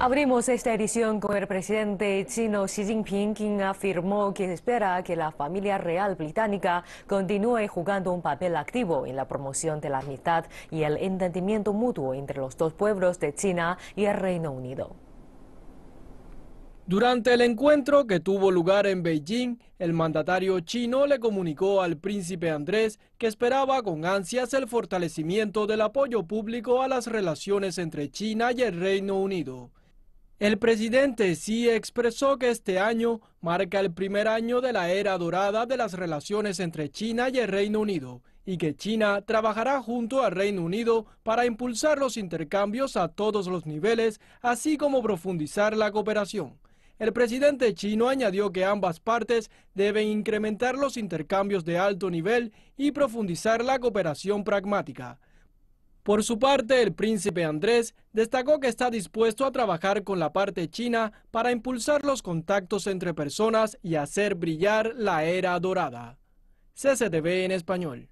Abrimos esta edición con el presidente chino Xi Jinping, quien afirmó que espera que la familia real británica continúe jugando un papel activo en la promoción de la amistad y el entendimiento mutuo entre los dos pueblos de China y el Reino Unido. Durante el encuentro que tuvo lugar en Beijing, el mandatario chino le comunicó al príncipe Andrés que esperaba con ansias el fortalecimiento del apoyo público a las relaciones entre China y el Reino Unido. El presidente Xi expresó que este año marca el primer año de la era dorada de las relaciones entre China y el Reino Unido y que China trabajará junto al Reino Unido para impulsar los intercambios a todos los niveles, así como profundizar la cooperación. El presidente chino añadió que ambas partes deben incrementar los intercambios de alto nivel y profundizar la cooperación pragmática. Por su parte, el príncipe Andrés destacó que está dispuesto a trabajar con la parte china para impulsar los contactos entre personas y hacer brillar la era dorada. CCTV en español.